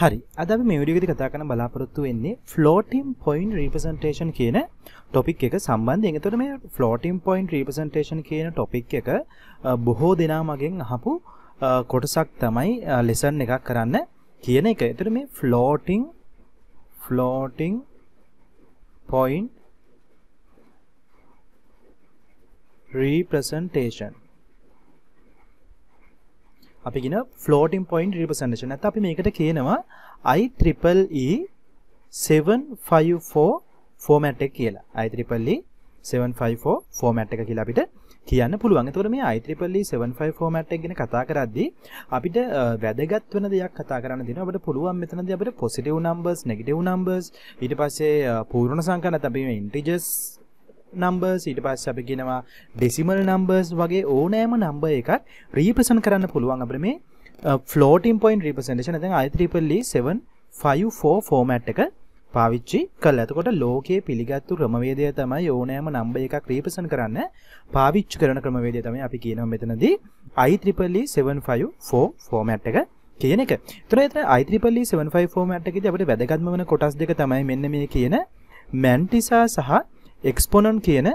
හරි අද මේ විඩිගෙදි කතා කන බලාපොරොත්තු වෙන්නේ ෆ්ලෝටිම් පොයින් රීපසන්ටේෂන් කියන ටොපික් එක සම්බන්ධයෙන් එතකොට මේ ෆ්ලෝටිම් පොයින් රීපසන්ටේෂන් කියන ටොපික් එක බොහෝ දෙනා මගෙන් අහපු කොටසක් තමයි ලෙසන් එකක් කරන්න කියන එක. එතකොට මේ ෆ්ලෝටින් ෆ්ලෝටින් පොයින් රීපසන්ටේෂන් අපිගෙන ෆ්ලෝටින් පොයින්් රිපසන්ටේෂන් ඇත අපි මේකට කියනවා අයිත්‍රපල්E 754 ෆෝමැට් එක කියලා අයිත්‍රපල්ලි 754 ෆෝමැට් එක කියලා අපිට කියන්න පුළුවන් එතකොට මේ IEEE 75 e format එක ගැන කතා කරද්දී අපිට වැදගත් වෙන දෙයක් කතා කරන්න දෙනවා අපිට පුළුවන් මෙතනදී අපිට positive numbers negative numbers ඊට පස්සේ පූර්ණ සංඛ්‍යා නැත්නම් අපි මේ integers නම්බර්ස් ඊට පස්සේ අපි කියනවා ඩෙසිමල් නම්බර්ස් වගේ ඕනෑම නම්බර් එකක් රීප්‍රසන්ට් කරන්න පුළුවන් අපිට මේ floating point representation නැත්නම් IEEE 754 e format එක පාවිච්චි කළා. එතකොට ලෝකයේ පිළිගත්තු ක්‍රමවේදය තමයි ඕනෑම නම්බර් එකක් රීප්‍රසන්ට් කරන්න පාවිච්චි කරන ක්‍රමවේදය තමයි අපි කියනවා මෙතනදී IEEE 754 e format එක කියන එක. එතන එතන IEEE 754 e format එකේදී අපිට වැදගත්ම වෙන කොටස් දෙක තමයි මෙන්න මේ කියන මැන්ටිසා සහ එක්ස්පොනන් කියන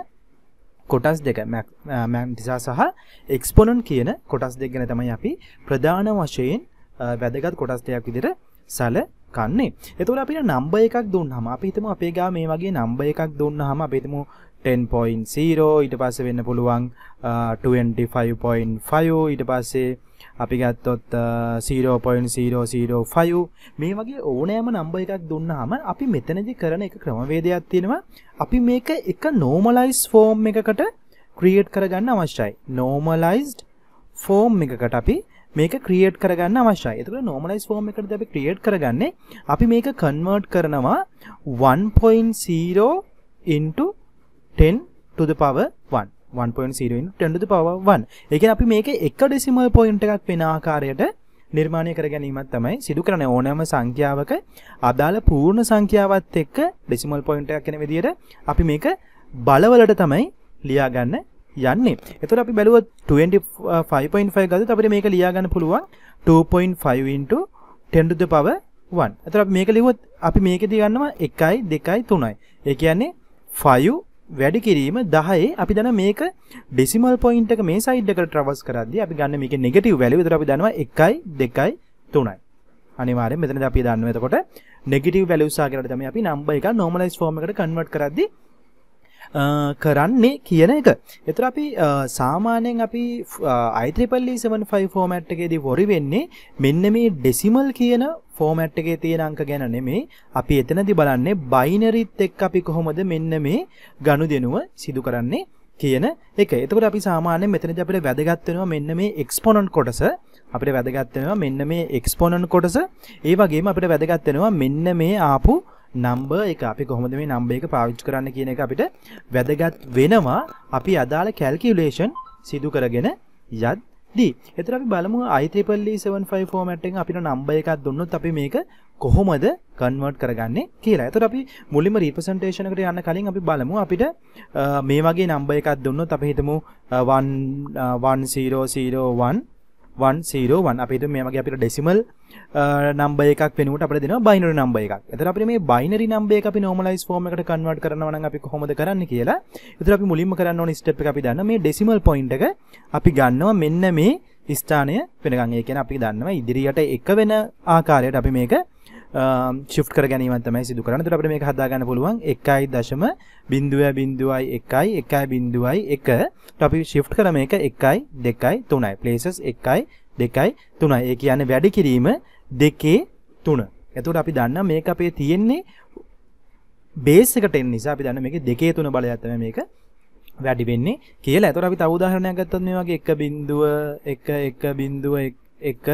කොටස් දෙක මැන්ටිසා සහ එක්ස්පොනන් කියන කොටස් දෙක් ගැන තමයි අපි ප්‍රධාන වශයෙන් වැදගත් කොටස් දෙයක් විදිර සැල කන්නේ එතුර අපිට නම්බ එකක් දුන්න හම අපිතම අපේ ගා මේ වගේ නම්බ එකක් දුන්න හම අපිතම 10.0 ඊට පස්සේ වෙන්න පුළුවන් 25.5 ඊට පස්සේ අපි ගත්තොත් 0.005 මේ වගේ ඕනෑම නම්බර් එකක් දුන්නාම අපි මෙතනදි කරන එක ක්‍රමවේදයක් තියෙනවා අපි මේක එක normalize form එකකට create කරගන්න අවශ්‍යයි normalized form එකකට අපි මේක ක්‍රියේට් කරගන්න අවශ්‍යයි. එතකොට normalize form එකටද අපි ක්‍රියේට් කරගන්නේ. අපි මේක convert කරනවා 1.0 into 10 to the power 1 1.0 into 10 to the power 1. ඒ කියන්නේ අපි මේක එක ඩෙසිමල් පොයින්ට් එකක් වෙන ආකාරයට නිර්මාණය කර ගැනීමක් තමයි සිදු කරන්නේ ඕනෑම සංඛ්‍යාවක අදාළ පූර්ණ සංඛ්‍යාවත් එක්ක ඩෙසිමල් පොයින්ට් එකක් වෙන විදිහට අපි මේක බලවලට තමයි ලියා ගන්න යන්නේ. එතකොට අපි බැලුවොත් 25.5 ගත්තොත් අපිට මේක ලියා ගන්න පුළුවන් 2.5 into 10 to the power 1. එතකොට අපි මේක ලිව්වොත් අපි මේකේ දී ගන්නවා 1යි 2යි 3යි. ඒ කියන්නේ 5 වැඩි කිරීම 10 අපි දන මේක ඩෙසිමල් පොයින්ට් එක මේ සයිඩ් එකට ට්‍රවර්ස් කරද්දී අපි ගන්න මේකේ නෙගටිව් වැලියු විතර අපි දන්නවා 1යි 2යි 3යි අනිවාර්යෙන් මෙතනදී අපි දන්නවා එතකොට නෙගටිව් වැලියුස් ආකාරයට තමයි අපි නම්බර් එක නෝමලයිස් ෆෝම් එකට කන්වර්ට් කරද්දී කරන්නේ කියන එක. එතර අපි සාමාන්‍යයෙන් අපි i375 ෆෝමැට් එකේදී වොරි වෙන්නේ මෙන්න මේ ඩෙසිමල් කියන ෆෝමැට් එකේ තියෙන අංක ගැන නෙමෙයි. අපි එතනදී බලන්නේ බයිනරිත් එක්ක අපි කොහොමද මෙන්න මේ ගනුදෙනුව සිදු කරන්නේ කියන එක. එතකොට අපි සාමාන්‍යයෙන් මෙතනදී අපිට වැදගත් වෙනවා මෙන්න මේ එක්ස්පොනන්ට් කොටස. අපිට වැදගත් වෙනවා මෙන්න මේ එක්ස්පොනන්ට් කොටස. ඒ වගේම අපිට වැදගත් වෙනවා මෙන්න මේ ආපු නම්බර් එක අපි කොහොමද මේ නම්බර් එක පාවිච්චි කරන්න කියන එක අපිට වැදගත් වෙනවා අපි අදාළ කැල්කියුලේෂන් සිදු කරගෙන යද්දී. එතන අපි බලමු i375 e format එකෙන් අපිට නම්බර් එකක් දුන්නොත් අපි මේක කොහොමද කන්වර්ට් කරගන්නේ කියලා. එතකොට අපි මුලින්ම රිප්‍රසන්ටේෂන් එකට යන්න කලින් අපි බලමු අපිට මේ වගේ නම්බර් එකක් දුන්නොත් අපි හිතමු 1 1001 101 අපිට මේ වගේ අපිට ඩෙසිමල් නම්බර් එකක් වෙනුවට අපිට දෙනවා බයිනරි නම්බර් එකක්. එතන අපිට මේ බයිනරි නම්බර් එක අපි normalize form එකට convert කරනවා නම් අපි කොහොමද කරන්නේ කියලා. එතන අපි මුලින්ම කරන්න ඕන step එක අපි දන්න මේ decimal point එක අපි ගන්නවා මෙන්න මේ ස්ථානය වෙනකන්. ඒ කියන්නේ අපි දන්නවා ඉදිරියට එක වෙන ආකාරයට අපි මේක ශිප් කර ගැනීමතම සිදු කරන තුර අපට මේ හදාගන්න පුළුවන් එකයි දශම බිින්දුව බිින්දුවයි එකයි එකයි බිින්දුවයි එක අපි ශිප් කරම එක එකයි දෙකයි තුනයි පලේසස් එකයි දෙකයි තුනයි ඒ කියන්න වැඩි කිරීම දෙකේ තුන ඇතුට අපි දන්න මේක අපේ තියෙන්නේ බේසකට නිසා අපි දන්න මේක දෙකේ තුන බලයත්තම මේක වැඩි වෙන්නේ කියලා ඇතොර අපි තවදාහරණයක් ගත්තොත් මේ වගේ එක බින්දුව එක එක බින්දුව එක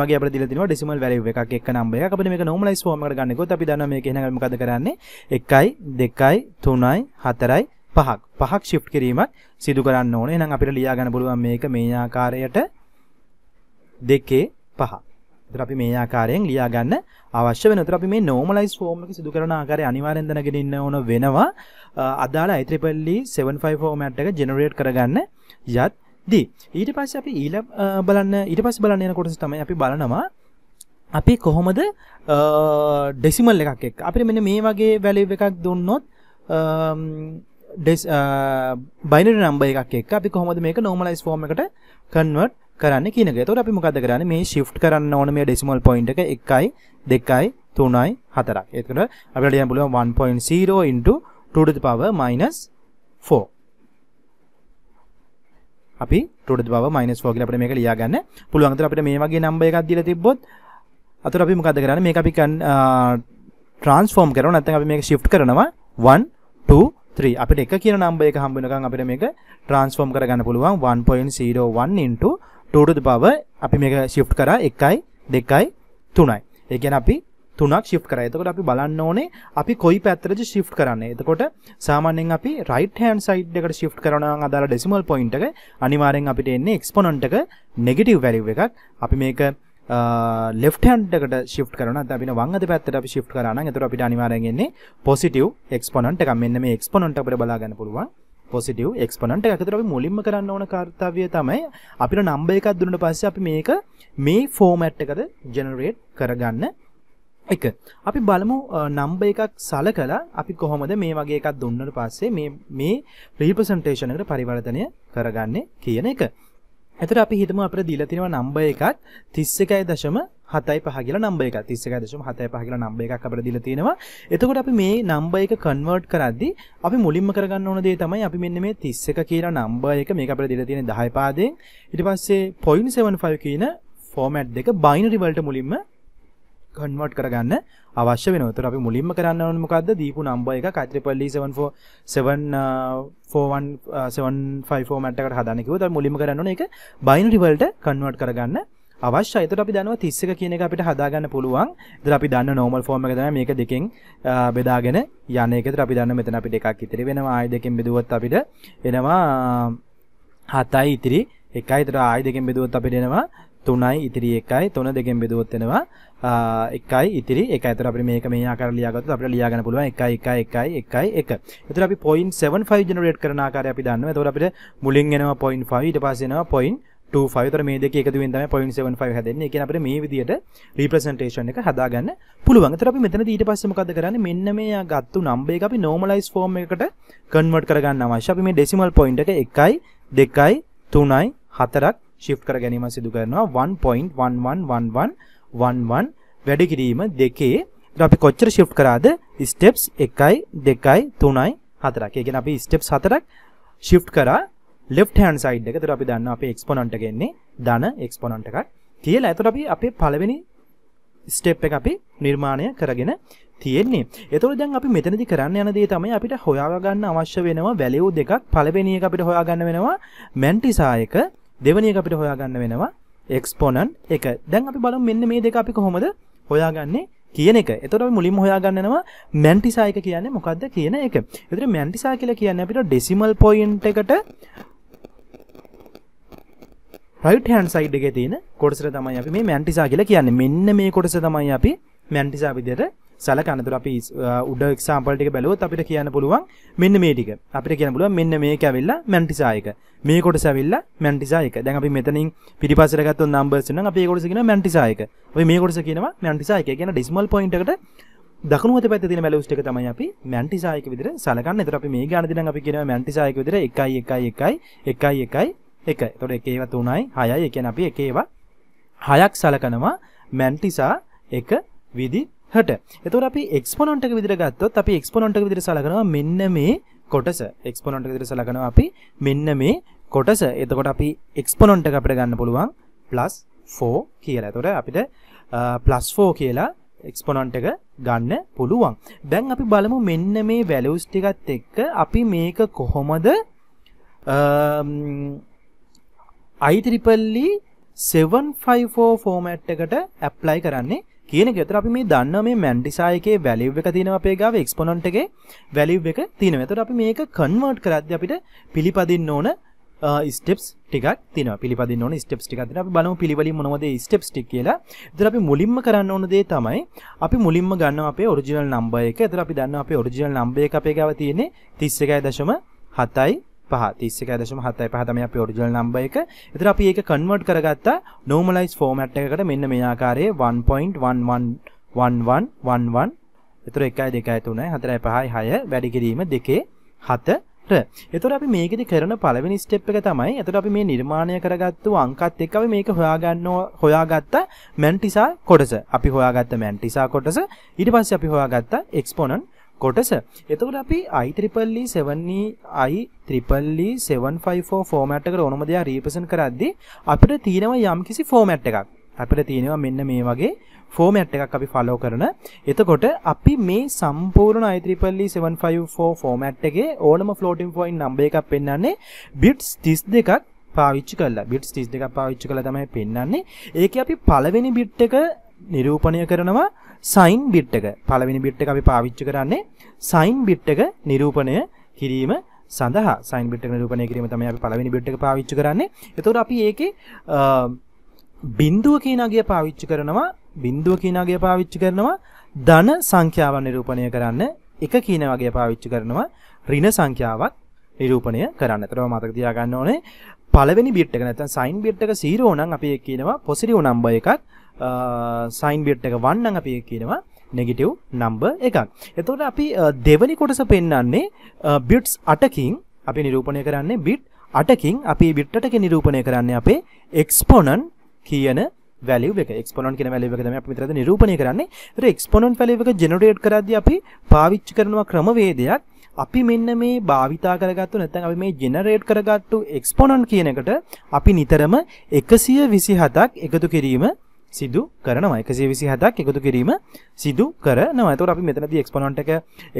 මේගේ ප්‍රතිලතින ඩෙසිමල් වැලිය එකක් එක්ක නම්බරය අපිට මේක normalize form එකට ගන්නකොත් අපි දන්නවා මේක එහෙනම් මොකද කරන්නේ 1යි 2යි 3යි 4යි පහක් පහක් shift කිරීමක් සිදු කරන්න ඕනේ එහෙනම් අපිට ලියා ගන්න පුළුවන් මේක මේ ආකාරයට 2 පහ. ඒතර අපි මේ ආකාරයෙන් ලියා ගන්න අවශ්‍ය වෙනවා. ඒතර අපි මේ normalize form එක සිදු කරන ආකාරය අනිවාර්යෙන් දැනගෙන ඉන්න ඕන වෙනවා. අදාළ IEEE 75 e format එක generate කරගන්න යත් දී ඊට පස්ස අපි ඊල බලන්න ඊට පස් බලන්න යන කොටස තමයි අපි බලනවා අපි කොහොමද ඩෙසිමල් එකක් එක් අපි මෙන මේ වගේ වැලව් එකක් දුන්නොත් බයිනර නම්බ එකක් එක් අපි කොහොමද මේක නෝමලයිස් ෆෝර්ම එකට කන්වර්ට් කරන්න කියනක තොට අපි මොකද කරන්න මේ ශිප් කරන්න ඕන මේ ඩෙසිමල් පොයින්ට එක එකයි දෙකයි තුනයි හතරක් එකට අපිට ලියන්න පුළුවන් 1.0 into 2 to the power minus 4 අපි 2 to the power -4 කියලා අපිට මේක ලියා ගන්න පුළුවන්. අතට අපිට මේ වගේ නම්බර් එකක් දීලා තිබ්බොත් අතට අපි මොකද කරන්නේ? මේක අපි ට්‍රාන්ස්ෆෝම් කරනවා නැත්නම් අපි මේක shift කරනවා 1 2 3 අපිට එක කියන නම්බර් එක හම්බ වෙනකන් අපිට මේක ට්‍රාන්ස්ෆෝම් කරගන්න පුළුවන් 1.01 into 2 to the power අපි මේක shift කරා 1යි 2යි 3යි. ඒ කියන්නේ අපි තුනක් ශිප් කර එතකොට අපි බලන්න ඕනේ අපි කොයි පැත්තරද ශිප් කරන්න එතකොට සාමාන්‍යෙන් අපි රයිට හන් සයිඩ් එකට ශිප් කරනවා අදාල ඩෙසිමල් පොයින්ට එක අනිවාරෙන් අපිට එන්නේ එක්ස්පොනන්ට එක නෙගටව් වැලිව් එකක් අපි මේක ලෙෆ්හන්ටකට ශිප් කරන අපින වංගද පැත්තට අපි ශිප් කරන එතුර අපිට අනිවාරෙන්න්නේ පොසිටව් එක්ස්පොනන්ට එක මෙන්න මේ එක්ස්පොනන්ට අපට බලාගන්න පුළුවන් පොසිටව් එක්ස්පනට එකතර අපි මුලින්ම කරන්න ඕන කාර්තාවය තමයි අපිට නම්බ එකක් දුන්නට පස්ස අපි මේක මේ ෆෝමැට් එකද ජනරේට් කරගන්න එක අපි බලමු නම්බ එකක් සල කලා අපි කොහොමද මේ වගේ එකක් දුන්නට පස්සේ මේ ප්‍රීපසන්ටේෂනකට පරිවර්තනය කරගන්නේ කියන එක. ඇතර අපි හිතම අප දිලතිනව නම්බ එකක් තිස්ස එකයි දශම හතයි පහගල නම්බ එක තිස්සක දශම හතයි පහගල නම්බ එකක් අපට දිල තියෙනවා එතකොට අපි මේ නම්බ එක කන්වර්ට් කරද්දි අපි මුලින්ම කරගන්න ඕන දේ තමයි අපි මෙන්න මේ තිස්ස එක කියලා නම්බ එක මේ අපට දිල තියෙන දහයි පාදයෙන් ඉට පස්සේ පොයින් 75 කියන ෆෝමැට් දෙක බයිනරිවල්ට මුලින්ම කන්වර්ට් කරගන්න අවශ්‍ය වෙනවා. ඒතර අපි මුලින්ම කරන්න ඕනේ මොකද්ද? දීපු නම්බර් එක i377 741 ෆෝමැට් එකකට හදාන්න කිව්වොත් අපි මුලින්ම කරන්න ඕනේ ඒක බයිනරි වලට කන්වර්ට් කරගන්න අවශ්‍යයි. ඒතර අපි දන්නවා 31 කියන එක අපිට හදාගන්න පුළුවන්. ඒතර අපි දන්න normal form එක තමයි මේක දෙකෙන් uh, බෙදාගෙන යන එක. ඒතර අපි දන්න මෙතන අපිට එකක් ඉතිරි වෙනවා. ආය දෙකෙන් බෙදුවොත් අපිට එනවා 7යි uh, ඉතිරි එකයි තර ආය දෙකෙන් බෙදුවොත් අපිට එනවා 3යි ඉතිරි 1යි 3 දෙකෙන් බෙදුවොත් එනවා 1යි ඉතිරි 1යි. එතකොට අපිට මේක මේ ආකාරයට ලියාගත්තොත් අපිට ලියා ගන්න පුළුවන් 1යි 1යි 1යි 1යි 1. එතකොට අපි 0.75 generate කරන ආකාරය අපි දන්නවා. එතකොට අපිට මුලින් එනවා 0.5 ඊට පස්සේ එනවා 0.25. එතකොට මේ දෙක එකතු වෙන තමයි 0.75 හැදෙන්නේ. ඒ කියන්නේ අපිට මේ විදිහට representation එක හදාගන්න පුළුවන්. එතකොට අපි මෙතනදී ඊට පස්සේ මොකද කරන්නේ? මෙන්න මේ ගත්තු number එක අපි normalize form එකකට convert කරගන්න අවශ්‍ය. අපි මේ decimal point එක 1යි 2යි 3යි 4ක් shift කර ගැනීම සිදු කරනවා 1.111111 වැඩි කිරීම දෙකේ ඉතින් අපි කොච්චර shift කරාද steps 1යි 2යි 3යි 4ක්. ඒ කියන්නේ අපි steps 4ක් shift කරා left hand side එක. ඒතර අපි දන්නවා අපේ exponent එක එන්නේ ධන exponent එකක් කියලා. ඒතර අපි අපේ පළවෙනි ස්ටෙප් එක අපි නිර්මාණය කරගෙන තියෙන්නේ. ඒතකොට දැන් අපි මෙතනදි කරන්න යන දේ තමයි අපිට හොයාගන්න අවශ්‍ය වෙනවා වැලියු දෙකක්. පළවෙනි එක අපිට හොයාගන්න වෙනවා මැන්ටිසා එක. දෙවනි එක අපිට හොයාගන්න වෙනවා එක්ස්පොනන්ට් එක. දැන් අපි බලමු මෙන්න මේ දෙක අපි කොහොමද හොයාගන්නේ කියන එක. එතකොට අපි මුලින්ම හොයාගන්නනවා මැන්ටිසා එක කියන්නේ මොකද්ද කියන එක. ඒතර මැන්ටිසා කියලා කියන්නේ අපිට ඩෙසිමල් පොයින්ට් එකට රයිට් හෑන්ඩ් සයිඩ් එකේ තියෙන කොටසට තමයි අපි මේ මැන්ටිසා කියලා කියන්නේ. මෙන්න මේ කොටස තමයි අපි මැන්ටිසා විදිහට සලකනතර අපි උඩ එක්සාම්පල්ටික බැලුවත් අපිට කියන්න පුළුවන් මෙන්න මේ ටික අපිට කියන්න පුළුවන් මෙන්න මේක ඇවිල්ලා මැන්ටිසායක මේ කොටස ඇවිල්ලා මැන්ටිසායක දැන් අපි මෙතනින් පිටිපස්සට ගත්තොත් නම්බර්ස් නම් අපි ඒ කොටස කියනවා මැන්ටිසායක ඔය මේ කොටස කියනවා මැන්ටිසායක කියන ඩෙසිමල් පොයින්ට් එකට දකුණු අත පැත්තේ තියෙන වැලියුස් ටික තමයි අපි මැන්ටිසායක විදිහට සලකන්නේ. ඒතර අපි මේ ගණන දිනම් අපි කියනවා මැන්ටිසායක විදිහට 1 1 1 1 1 1. ඒතකොට එක ඒවා 3යි 6යි. ඒ කියන්නේ අපි එක ඒවා 6ක් සලකනවා මැන්ටිසා 1 විදිහට හට එතුර අපි එක්ස්පොනොන්ට විදිරගත්තොත් අපි එක්ස්පොනොන්ට විදිර සලගනවා මෙන්න මේ කොටස එක්ස්පොනොන්ට විදිර සලගනවා අපි මෙන්න මේ කොටස එතකොට අපි එක්ස්පොනොන්ට අපට ගන්න පුළුවන් ප්ලස් ෆෝ කියලා තොට අපිට ප්ලස් ෆෝ කියලා එක්ස්පොනොන්ට එක ගන්න පුළුවන් දැන් අපි බලමු මෙන්න මේ වැලවස් ටිකත් එක්ක අපි මේක කොහොමද අයිතිරිපල්ලි 754 ෆෝමැට් එකට ඇප්ලයි කරන්නේ කියන ගෙතර අපි මේ දන්න මේ මැන්ඩිසායකේ වැලිව් එක තියෙන අපේ ගාව එක්ස්පොනන්ට් එකේ වැලිව් එක තියෙනවා. එතකොට අපි මේක කන්වර්ට් කරද්දී අපිට පිළිපදින්න ඕන ස්ටෙප්ස් ටිකක් තියෙනවා. පිළිපදින්න ඕන ස්ටෙප්ස් ටිකක් තියෙනවා. අපි බලමු පිළිවලින් මොනවද ස්ටෙප්ස් ටික කියලා. එතකොට අපි මුලින්ම කරන්න ඕන දේ තමයි අපි මුලින්ම ගන්නවා අපේ ඔරිජිනල් නම්බර් එක. එතකොට අපි දන්නවා අපේ ඔරිජිනල් නම්බර් එක අපේ ගාව තියෙන්නේ 31.7යි පහ තිස්සක දශම හතයි පහතම අප ෝරිජල් නම්බ එක එතර අපි ඒක කන්වර්ට් කරගත්තා නෝමලයිස් ෆෝමට් එකකට මෙන්න මේ ආකාරයේ 1.111111 එතර එකයි දෙකයි තුනයි හතරයි පහයි හය වැඩි කිරීම දෙකේ හත එතකොට අපි මේකෙදි කරන පළවෙනි ස්ටෙප් එක තමයි එතකොට අපි මේ නිර්මාණය කරගත්තු අංකත් එක්ක අපි මේක හොයාගන්න හොයාගත්ත මැන්ටිසා කොටස. අපි හොයාගත්ත මැන්ටිසා කොටස ඊට පස්සේ අපි හොයාගත්ත එක්ස්පොනන්ට් කොටස එතකට අපි අයිත්‍රිපල්ලි සෙවන්නේ අයි ත්‍රිපල්ලි 754 ෆෝමට් එකට ඕනම දෙයක් රීප්‍රසන්ට් කරද්දී අපිට තියෙනවා යම්කිසි ෆෝමැට් එකක්. අපිට තියෙනවා මෙන්න මේ වගේ ෆෝමැට් එකක් අපි ෆලෝ කරන. එතකොට අපි මේ සම්පූර්ණ i3ල්ලි 754 ෆෝමැට් එකේ ඕනම floating point number එකක් පෙන්වන්නේ bits 32ක් පාවිච්චි කරලා. bits 32ක් පාවිච්චි කරලා තමයි පෙන්වන්නේ. ඒකේ අපි පළවෙනි bit එක නිරූපණය කරනවා සයින් බිට් එක. පළවෙනි බිට් එක අපි පාවිච්චි කරන්නේ සයින් බිට් එක නිරූපණය කිරීම සඳහා. සයින් බිට් එක නිරූපණය කිරීම තමයි අපි පළවෙනි බිට් එක පාවිච්චි කරන්නේ. එතකොට අපි ඒකේ බිඳුව කියන අගය පාවිච්චි කරනවා. බිඳුව කියන අගය පාවිච්චි කරනවා. ධන සංඛ්‍යාවන් නිරූපණය කරන්න එක කියන වගේ පාවිච්චි කරනවා. ඍණ සංඛ්‍යාවක් නිරූපණය කරන්න. එතකොට මතක තියාගන්න ඕනේ පළවෙනි බිට් එක නැත්නම් සයින් බිට් එක 0 නම් අපි ඒක කියනවා පොසිටිව් නම්බර් එකක් සයින් බිට් එක වන්නන් අපි කියනවා නෙගටිව් නම්බර් එකක්. එතකොට අපි දෙවනි කොටස පෙන්වන්නේ බිට්ස් 8කින් අපි නිරූපණය කරන්නේ බිට් 8කින් අපි බිට් 8කින් නිරූපණය කරන්නේ අපේ එක්ස්පොනන්ට් කියන වැලියු එක. එක්ස්පොනන්ට් කියන වැලියු එක තමයි අපි මෙතනදී නිරූපණය කරන්නේ. ඒතර එක්ස්පොනන්ට් වැලියු එක ජෙනරේට් කරද්දී අපි පාවිච්චි කරන ක්‍රමවේදයක් අපි මෙන්න මේ භාවිතා කරගත්තු නැත්නම් අපි මේ ජෙනරේට් කරගත්තු එක්ස්පොනන්ට් කියන එකට අපි නිතරම 127ක් එකතු කිරීම සිදු කරනවා 127ක් එකතු කිරීම සිදු කරනවා. එතකොට අපි මෙතනදී එක්ස්පොනන්ට්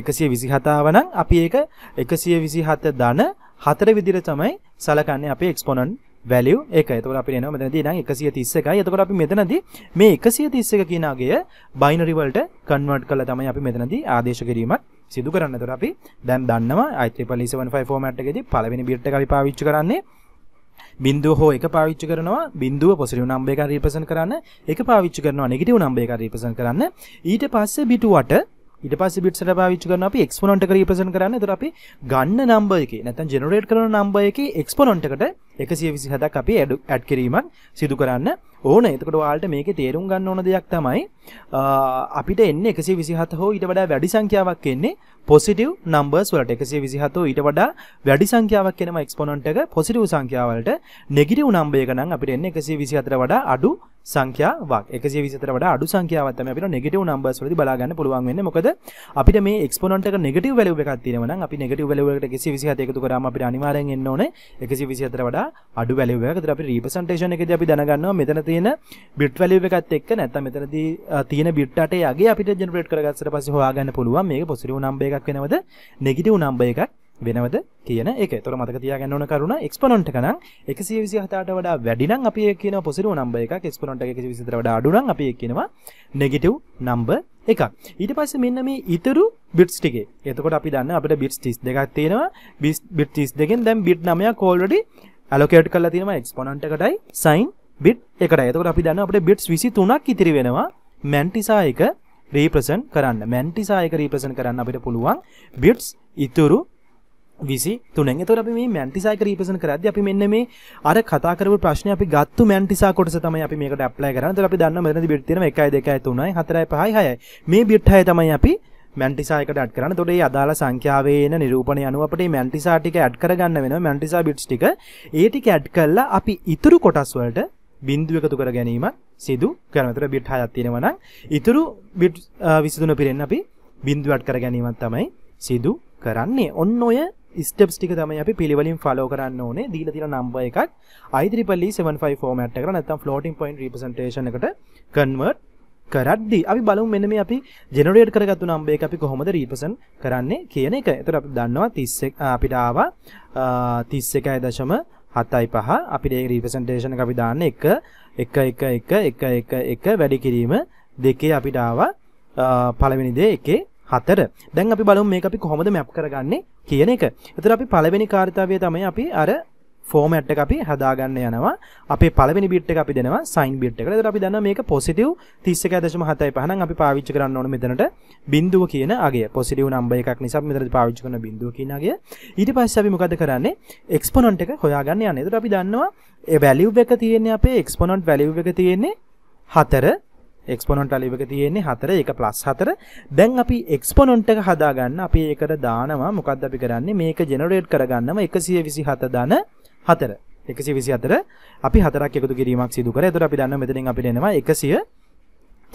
එක 127 නම් අපි ඒක 127 ධන 4 විදිහට තමයි සලකන්නේ අපේ එක්ස්පොනන්ට් වැලියු එක. එතකොට අපිට එනවා මෙතනදී නම් 131යි. එතකොට අපි මෙතනදී මේ 131 කියන අගය බයිනරි වලට කන්වර්ට් කරලා තමයි අපි මෙතනදී ආදේශ කිරීමක් සිදු කරන්න. එතකොට අපි දැන් දන්නවා i375 ෆෝමැට් එකේදී පළවෙනි බිට් එක අපි පාවිච්චි කරන්නේ බින්දුව හෝ එක පාවිච්චි කරනවා බින්දුව පොසිටිව් නම්බර් එකක් රිප්‍රසන්ට් කරන්න එක පාවිච්චි කරනවා නෙගටිව් නම්බර් එකක් රිප්‍රසන්ට් කරන්න ඊට පස්සේ බිටුවට ඊට පස්සේ බිට්ස් එක පාවිච්චි කරනවා අපි එක්ස්පොනන්ට් එක රිප්‍රසන්ට් කරන්න. එතකොට අපි ගන්න නම්බර් එකේ නැත්නම් ජෙනරේට් කරන නම්බර් එකේ එක්ස්පොනන්ට් එකට එකසිය විසි හදක් අපි ඇඩු ඇඩ් කිරීමක් සිදු කරන්න ඕන එතකට වාල්ට මේක තේරුම් ගන්න ඕන දෙයක් තමයි අපිට එන්න එකසි විසිහත හෝ ඉට වඩා වැඩි සංඛ්‍යාවක් එන්නේ පොසිටව් නම්බර්ස් වලට එකසේ විසිහතෝ ඊට වඩා වැඩි සංඛ්‍යාවක් කෙනම එක්ස්පොනන්ට එක පොසිටව් සංඛ්‍යාවලට නෙගිටව් නම්බයකනම් අපිට එන්න එකසේ විසිහතර වඩා අඩු සංඛ්‍යාවක් එකසේ විසිතර වඩා අඩු සංඛ්‍යාවත් තමයි අපිට නෙගටිව් නම්බර්ස් වලදී බලා ගන්න පුළුවන් වෙන්නේ මොකද අපිට මේ එක්ස්පොනන්ට් එක නෙගටිව් වැලියු එකක් තියෙනවා නම් අපි නෙගටිව් වැලියු එකට 127 එකතු කරාම අපිට අනිවාර්යෙන් එන්න ඕනේ 127 වඩා අඩු වැලිව එකද අපි රීපසන්ටේෂන් එකද අපි දැනගන්නවා මෙතන තියෙන බිට් වැලිව එකත් එක්ක නැත්නම් මෙතනදී තියෙන බිට් අටේ යගේ අපිට ජෙනරේට් කරගත්තට පස්සේ හොයාගන්න පුළුවන් මේක පොසිටිව් නම්බර් එකක් වෙනවද නෙගටිව් නම්බර් එකක් වෙනවද කියන එක තොර මතක තියාගන්න ඕන කරුණ එක්ස්පොනන්ට් එක නම් 127ට වඩා වැඩි නම් අපි ඒක කියනවා පොසිටිව් නම්බර් එකක් එක්ස්පොනන්ට් එක 127ට වඩා අඩු නම් අපි ඒක කියනවා නෙගටිව් නම්බර් එකක් ඊට පස්සේ මෙන්න මේ ඉතුරු බිට්ස් ටිකේ එතකොට අපි දන්න අපිට බිට්ස් 32ක් තියෙනවා බිට් 32කින් දැන් බිට් 9ක් ඕල්රෙඩි ඇලොකේට් කලා තියෙනවා එක්ස්පොනන්ට්කටයි සයින් බිට් එකට එතකොට අපි දන්න අපට බිට්ස් විසි තුනක් ඉතිරි වෙනවා මැන්ටිසා එක රීප්‍රසන් කරන්න මැන්ටිසා එක රීප්‍රසන් කරන්න අපිට පුළුවන් බිට්ස් ඉතුරු විසි තුනෙන් තොර අපි මේ මැන්ටිසායික රීපසන කරද අපි මෙන්න මේ අර කතාකර ප්‍රශ්න අපි ගත්තු මැන්ටිසා කොටස තමයි අපි මේකට අප්ලය කරන්න අපි දන්න මෙරදි බිට්තින එකයි දෙකයි තුනයි හතරයි පහයි හයයි මේ බිට්හය තමයි අපි මැන්ටිසායකට ඇඩ් කරන්න තොටේ අදාළ සංඛ්‍යාවේ එන නිරූපණය අනුව අපට මැන්ටිසා ටික ඇඩ් කරගන්න වෙන මැන්ටිසා බිට්ස් ටික ඒ ටික ඇඩ් කරලා අපි ඉතුරු කොටස් වලට බින්දුව එකතු කර ගැනීමක් සිදු කරනතර බිට් හයක් තියෙනවා නම් ඉතුරු බිට් 23 පිරෙන් අපි බින්දුවට කර ගැනීමක් තමයි සිදු කරන්නේ. ඔන්න ඔය ස්ටෙප්ස් ටික තමයි අපි පිළිවෙලින් ෆලෝ කරන්න ඕනේ. දීලා තියෙන නම්බර් එකක් IEEE 754 ෆෝමැට් එකකට නැත්නම් floating point representation එකට convert කරද්දි අපි බලමු මෙන්න මේ අපි ජෙනරේට් කරගත්තු නම්බර් එක අපි කොහොමද රීප්‍රසන්ට් කරන්නේ කියන එක. ඒතර අපි දන්නවා 31 අපිට ආවා 31.75 අපිට ඒ රීප්‍රසන්ටේෂන් එක අපි දාන්න 1 1 1 1 1 1 1 වැඩි කිරීම දෙකේ අපිට ආවා පළවෙනි දේ එකේ හතර දැන් අපි බලමු මේක අපි කොහොමද මැප් කරගන්නේ කියන එක. එතකොට අපි පළවෙනි කාර්යතාවය තමයි අපි අර ෆෝමට් එක අපි හදාගන්න යනවා අපේ පළවෙනි බිට් එක අපි දෙනවා සයින් බිට් එකට. ඒකට අපි දන්නවා මේක පොසිටිව් 31.75 නම් අපි පාවිච්චි කරන්න ඕනේ මෙතනට බිඳුව කියන අගය. පොසිටිව් නම්බර් එකක් නිසා මෙතනදී පාවිච්චි කරන බිඳුව කියන අගය. ඊට පස්සේ අපි මොකද කරන්නේ? එක්ස්පොනන්ට් එක හොයාගන්න යන්නේ. ඒකට අපි දන්නවා ඒ වැලියු එක තියෙන්නේ අපේ එක්ස්පොනන්ට් වැලියු එක තියෙන්නේ 4 එක්ස්පොනොන්ට අලිව එක තියෙන්නේ හතර එක ප්ලස් හතර දැන් අපි එක්ස්පොනොන්ට එක හදාගන්න අපි ඒකට දානවා මොකක්ද අපි කරන්නේ මේක ජෙනරේට් කරගන්නම එකසිය විසි හත දන හතර එකසි විසි අතර අපි හතරක් එකතු කිරීමක් සිදු කර තුර අපි දන්න මෙතනින් අපි එනවා එකසිය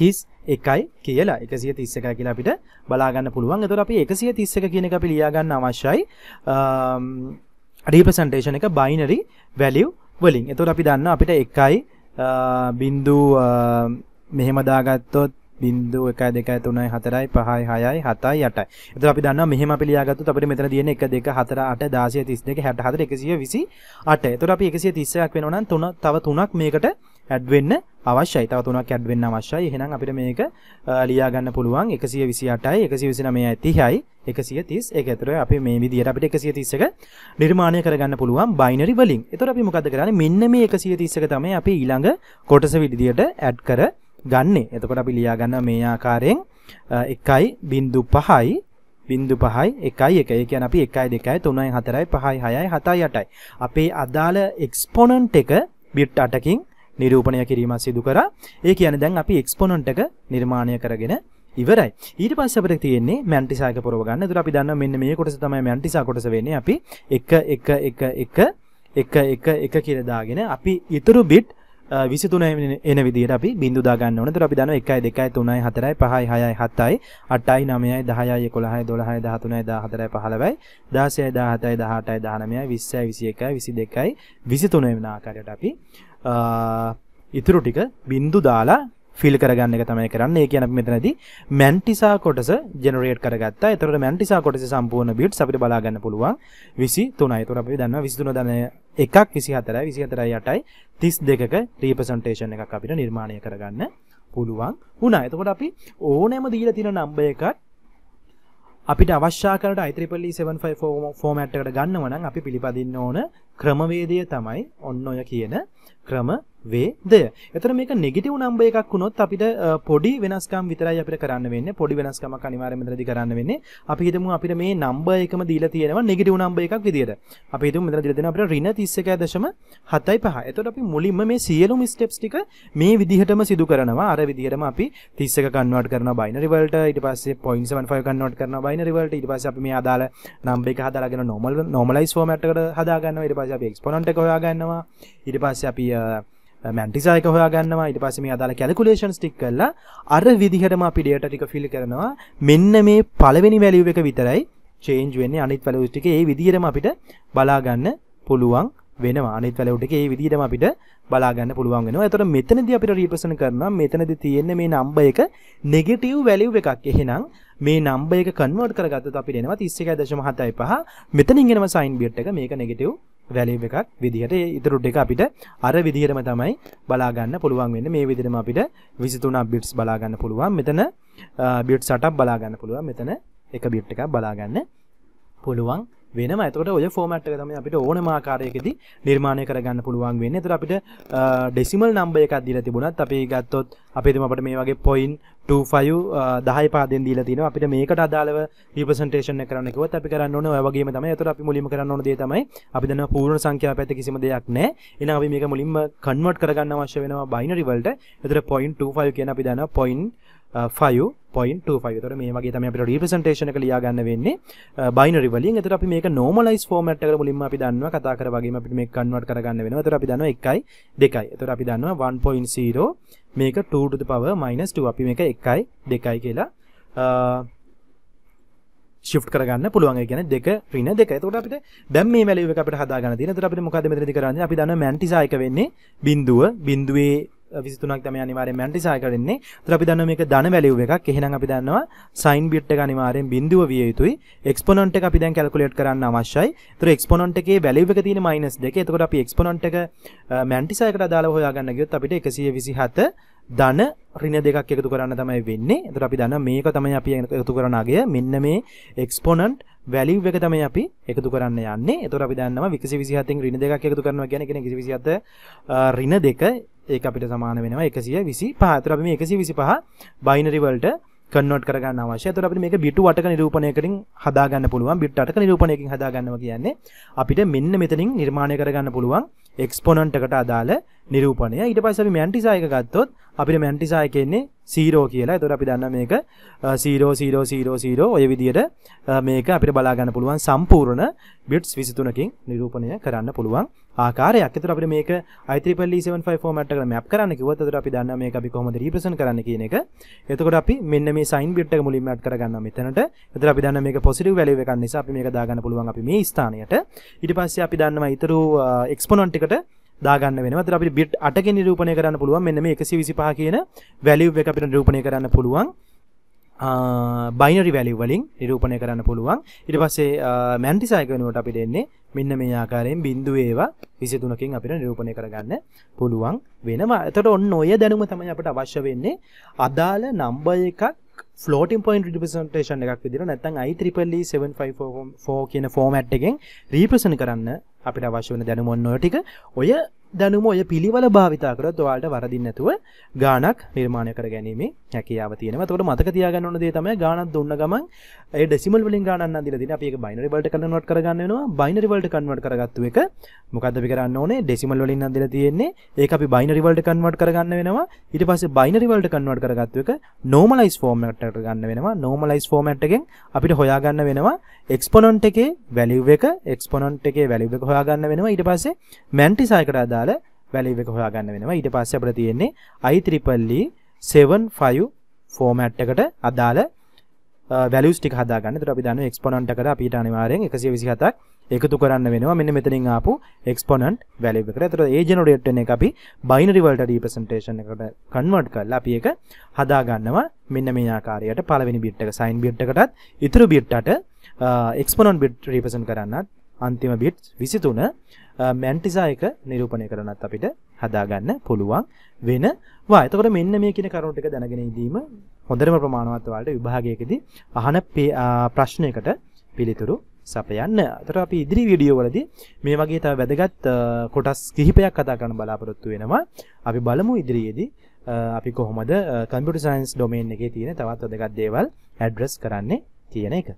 තිස් එකයි කියලා එකසිය තිස්ස එක කියලා අපිට බලාගන්න පුළුවන් එතුර අපි එකසිය තිස්ස එක කියන එක අපි ලියාගන්න අවශ්‍යයි රීපසන්ටේෂන එක බයිනරි වැලිව් වලින් එතුර අපි දන්න අපිට එකයි බින්දු මෙහෙම දාගත්තොත් බින්දුව 1 2 3 4 5 6 7 8යි. එතකොට අපි දන්නවා මෙහෙම අපි ලියාගත්තොත් අපිට මෙතන තියෙන්නේ 1 2 4 8 16 32 64 128. එතකොට අපි 136ක් වෙනවා නම් තුන තව තුනක් මේකට ඇඩ් වෙන්න අවශ්‍යයි. තව තුනක් ඇඩ් වෙන්න අවශ්‍යයි. එහෙනම් අපිට මේක ලියා ගන්න පුළුවන් 128යි 129යි 30යි 131. ඒතරේ අපි මේ විදිහට අපිට 131 නිර්මාණය කරගන්න පුළුවන් බයිනරි වලින්. එතකොට අපි මොකද කරන්නේ? මෙන්න මේ 131 තමයි අපි ඊළඟ කොටස විදිහට ඇඩ් කර ගන්නේ. එතකොට අපි ලියා ගන්න මේ ආකාරයෙන් 1.5යි බින්දු 5යි 1යි 1. ඒ කියන්නේ අපි 1යි 2යි 3යි 4යි 5යි 6යි 7යි 8යි. අපේ අදාළ එක්ස්පොනන්ට් එක bit 8කින් නිරූපණය කිරීම සිදු කරා. ඒ කියන්නේ දැන් අපි එක්ස්පොනන්ට් එක නිර්මාණය කරගෙන ඉවරයි. ඊට පස්සේ අපිට තියෙන්නේ මැන්ටිසා එක පුරව ගන්න. ඒතර අපි දන්නවා මෙන්න මේ කොටස තමයි මැන්ටිසා කොටස වෙන්නේ. අපි 1 1 1 1 1 1 1 කියලා දාගෙන අපි ඊතුරු bit විසිතුන එන විදිහට අපි බිඳු දා ගන්න ඕනේ. ඒතර අපි දන්නවා 1යි 2යි 3යි 4යි 5යි 6යි 7යි 8යි 9යි 10යි 11යි 12යි 13යි 14යි 15යි 16යි 17යි 18යි 19යි 20යි 21යි 22යි 23 වෙන ආකාරයට අපි ඉතුරු ටික බිඳු දාලා ෆිල් කරගන්න එක තමයි කරන්නේ කියන මෙතනදි මැන්ටිසා කොටස ජෙනරේට් කරගත්තා. එතකොට මැන්ටිසා කොටසේ සම්පූර්ණ බිට්ස් අපිට බලා ගන්න පුළුවන් 23යි. එතකොට අපි දන්නවා 23 දන එකක් 24යි 24යි 8යි 32ක රීප්‍රසන්ටේෂන් එකක් අපිට නිර්මාණය කරගන්න පුළුවන් වුණා. එතකොට අපි ඕනෑම දීලා තියෙන නම්බර් එකක් අපිට අවශ්‍යාකරට i377 ෆෝමැට් එකට ගන්නව නම් අපි පිළිපදින්න ඕන ක්‍රමවේදය තමයි ඔන්න ඔය කියන ක්‍රම වේද එතර මේක නෙගටිව් නම්බර් එකක් වුණොත් අපිට පොඩි වෙනස්කම් විතරයි අපිට කරන්න වෙන්නේ පොඩි වෙනස්කමක් අනිවාර්යයෙන්ම මෙතනදී කරන්න වෙන්නේ අපි හිතමු අපිට මේ නම්බර් එකම දීලා තියෙනවා නෙගටිව් නම්බර් එකක් විදියට අපි හිතමු මෙතන දීලා තියෙනවා අපිට ඍණ 31.75 එතකොට අපි මුලින්ම මේ සියලුම ස්ටෙප්ස් ටික මේ විදිහටම සිදු කරනවා අර විදිහටම අපි 31 කන්වර්ට් කරනවා බයිනරි වලට ඊට පස්සේ 0.75 කන්වර්ට් කරනවා බයිනරි වලට ඊට පස්සේ අපි මේ අදාළ නම්බර් එක හදාගෙන normal normalize format එකට හදාගන්නවා ඊට පස්සේ අපි exponent එක හොයාගන්නවා ඊට පස්සේ අපි මැන්ටිසායක හොයාගන්නවා ඉට පසම අදාල කැලකුලේෂන්ස් ටික් කරලා අර විදිහටම අපි ඩේට ටික ෆිල් කරනවා මෙන්න මේ පළවෙනි වැලිව් එක විතරයි චේන්ජ් වෙන්නේ අනිත් වැලවස් ටික ඒ විදිහටම අපිට බලාගන්න පුළුවන් වෙනවා අනිත් වැලවුට ඒ විදිහටම අපිට බලාගන්න පුළුවන් වෙනවා. එතකොට මෙතනදී අපිට රීප්‍රසන්ට් කරනවා මෙතනදී තියෙන මේ නම්බර් එක නෙගටිව් වැලියු එකක්. එහෙනම් මේ නම්බර් එක කන්වර්ට් කරගත්තොත් අපිට එනවා 31.75. මෙතනින් එනවා සයින් බිට් එක. මේක නෙගටිව් වැලි එකක් විදිහට ඉතුරු ටික අපිට අර විදිහටම තමයි බලා ගන්න පුළුවන් වෙන්නේ මේ විදිහටම අපිට 23ක් බිට්ස් බලා ගන්න පුළුවන් මෙතන බිට් 8ක් බලා ගන්න පුළුවන් මෙතන එක බිට් එකක් බලා ගන්න පුළුවන් වෙන මතකට ඔය ෆෝමට් තම අපිට ඕන මාකාරයකෙද නිර්මාණය කරගන්න පුළුවන් වෙන්න තුර අපිට ඩෙසිමල් නම්බය එකක් දිල තිබුණත් අපි ගත්තොත් අපිතුම අපට මේ වගේ පොයින් 25 දහයි පාදෙන් දීලා තිනවා අපිට මේකට අදාළව රිප්‍රසන්ටේෂන් කරන්න කිව්වොත් අපි කරන්න ඕනේ ඔය වගේම තමයි. ඒතර අපි මුලින්ම කරන්න ඕන දේ තමයි අපි දන්නවා පූර්ණ සංඛ්‍යාව පැත්තේ කිසිම දෙයක් නැහැ. එහෙනම් අපි මේක මුලින්ම කන්වර්ට් කරගන්න අවශ්‍ය වෙනවා බයිනරි වලට. ඒතර 0.25 කියන අපි දන්නවා 5.25 එතකොට මේ වගේ තමයි අපිට රිප්‍රසන්ටේෂන් එක ලියා ගන්න වෙන්නේ බයිනරි වලින්. එතකොට අපි මේක normalize format එකට මුලින්ම අපි දන්නවා කතා කර වගේම අපිට මේක convert කරගන්න වෙනවා. එතකොට අපි දන්නවා 1යි 2යි. එතකොට අපි දන්නවා 1.0 මේක 2 to the power -2 අපි මේක 1යි 2යි කියලා ශිෆ්ට් කරගන්න පුළුවන් ඒ කියන්නේ දෙක ඍණ දෙක. එතකොට අපිට දැන් මේ වැලියු එක අපිට හදාගන්න තියෙනවා. එතකොට අපිට මොකද මෙතනදී කරන්නේ? අපි දන්නවා මැන්ටිසා එක වෙන්නේ බිඳුව, බිඳුවේ විසිතුනක් තම අනිවාරෙන් මැන්ටිසාය කරන්නේ තර අපි දන්න මේක ධන වැලිව් එකක් එහෙනම් අපි දන්නවා සයින් බිට් එක අනිවාරයෙන් බිඳුව විය යුතුයි එක්ස්පොනන්ට් එක අපි දැන් කැල්කුලේට් කරන්න අවශ්‍යයි තර එක්ස්පොනන්ට් එකේ වැලිව් එක තියෙන මයිනස් දෙක එතකොට අපි එක්ස්පොනන්ට් එක මැන්ටිසායකට අදාළව හොයාගන්න ගියොත් අපිට 127 ධන ඍණ දෙකක් එකතු කරන්න තමයි වෙන්නේ. එතකොට අපි දන්න මේක තමයි අපි එකතු කරන අගය. මෙන්න මේ එක්ස්පොනන්ට් වැලිව් එක තමයි අපි එකතු කරන්න යන්නේ. එතකොට අපි දන්නවා 127 න් ඍණ දෙකක් එකතු කරනවා කියන්නේ 127 ඍණ දෙක ඒක අපිට සමාන වෙනවා 125. ඒතර අපි මේ 125 බයිනරි වලට කන්වර්ට් කරගන්න අවශ්‍යයි. ඒතර අපිට මේක bit 8ක නිරූපණයකින් හදාගන්න පුළුවන්. bit 8ක නිරූපණයකින් හදාගන්නවා කියන්නේ අපිට මෙන්න මෙතනින් නිර්මාණය කරගන්න පුළුවන් exponent එකට අදාළ නිරූපණය. ඊට පස්සේ අපි mantissa එක ගත්තොත් අපිට mantissa එකේ ඉන්නේ 0 කියලා. ඒතර අපි දන්නා මේක 0 0 0 0 ඔය විදිහට මේක අපිට බලා ගන්න පුළුවන් සම්පූර්ණ bits 23කින් නිරූපණය කරන්න පුළුවන්. ආකාරයක් එතර අපිට මේක i3.75 e format එකට මැප් කරන්න කිව්වොත් එතකොට අපි දන්නවා මේක අපි කොහොමද රීප්‍රසන්ට් කරන්න කියන එක. එතකොට අපි මෙන්න මේ සයින් බිට් එක මුලින්ම ඇඩ් කරගන්නවා මෙතනට. එතකොට අපි දන්නවා මේක positive value එකක් නිසා අපි මේක දාගන්න පුළුවන් අපි මේ ස්ථානයට. ඊට පස්සේ අපි දන්නවා ඊතරු exponent එකට දාගන්න වෙනවා. එතකොට අපිට bit 8 කින් නිරූපණය කරන්න පුළුවන් මෙන්න මේ 125 කියන value එක අපිට නිරූපණය කරන්න පුළුවන්. බයිනරි වැලි වලින් නිරූපණය කරන්න පුළුවන් ඉට පස්සේ මැන්ටිසායක වෙනුවට අපි දෙන්නේ මෙන්න මේ ආකාරයෙන් බින්දු ඒවා විසිතුනකින් අපිට නිරූපණය කරගන්න පුළුවන් වෙනවා එතට ඔන්න ඔය දැනුම තමයි අපට අවශ්‍ය වෙන්නේ අදාළ නම්බය එකක් ෆලෝටින් පොයින් රිපසන්ටේෂන් එකක් විදිර නැතන් අයිත්‍රිපල්ලි 754 කියන ෆෝමට් එකෙන් රීපසන කරන්න අපිට අවශ්‍ය වන දැනුමොන්නෝ ටික ඔය දැනුම ඔය පිළිවල භාවිතා කරත් ඔයාලට වරදින්න නැතුව ගානක් නිර්මාණය කර ගැනීම හැකියාව තියෙනවා. ඒකට මතක තියාගන්න ඕන දේ තමයි ගානක් දුන්න ගමන් ඒ ඩෙසිමල් වලින් ගානක් නම් දීලා දෙන අපි ඒක බයිනරි වලට කන්වර්ට් කරගන්න වෙනවා. බයිනරි වලට කන්වර්ට් කරගත්තු එක මොකද්ද අපි කරන්න ඕනේ? ඩෙසිමල් වලින් නම් දීලා තියෙන්නේ. ඒක අපි බයිනරි වලට කන්වර්ට් කරගන්න වෙනවා. ඊට පස්සේ බයිනරි වලට කන්වර්ට් කරගත්තු එක normalize form එකට ෆෝමට්ට ගන්න වෙනවා නෝමලයිස් ෆෝමට් එකෙන් අපිට හොයාගන්න වෙනවා එක්ස්පොනොන්ට් එකේ වැලිව් එක එක්ස්පොනොන්ට් එකේ වැලිව් එක හොයාගන්න වෙනවා ඊට පස්සේ මැන්ටිසයිකට අදාළ වැලිව් එක හොයාගන්න වෙනවා ඊට පස්සේ අපිට තියෙන්නේ i3e 75 ෆෝමට් එකට අදාළ වැලියුස් uh, ටික හදාගන්න. ඒතර අපි දන්නවා එක්ස්පොනන්ට් එකට අපිට අනිවාර්යෙන් 127ක් එකතු කරන්න වෙනවා මෙන්න මෙතනින් ආපු එක්ස්පොනන්ට් වැලියු එකට. ඒතර ඒ ජෙනරේට් වෙන එක අපි බයිනරි වලට රීප්‍රසන්ටේෂන් එකකට කන්වර්ට් කරලා අපි ඒක හදා ගන්නවා මෙන්න මේ ආකාරයට පළවෙනි බිට් එක සයින් බිට් එකටත් ඉතුරු බිට්ටට එක්ස්පොනන්ට් බිට් රීප්‍රසන්ට් කරන්නත් අන්තිම බිට් 23 මැන්ටිසා එක නිරූපණය කරනත් අපිට හදාගන්න පුළුවන් වෙනවා. එතකොට මෙන්න මේ කියන කරුණු ටික දැනගෙන ඉඳීම හොඳටම ප්‍රමාණවත් වලට විභාගයකදී අහන ප්‍රශ්නයකට පිළිතුරු සපයන්න. එතකොට අපි ඉදිරි වීඩියෝ වලදී මේ වගේ තව වැදගත් කොටස් කිහිපයක් කතා කරන්න බලාපොරොත්තු වෙනවා. අපි බලමු ඉදිරියේදී අපි කොහොමද කම්පියුටර් සයන්ස් ඩොමේන් එකේ තියෙන තවත් වැදගත් දේවල් ඇඩ්‍රස් කරන්නේ කියන එක.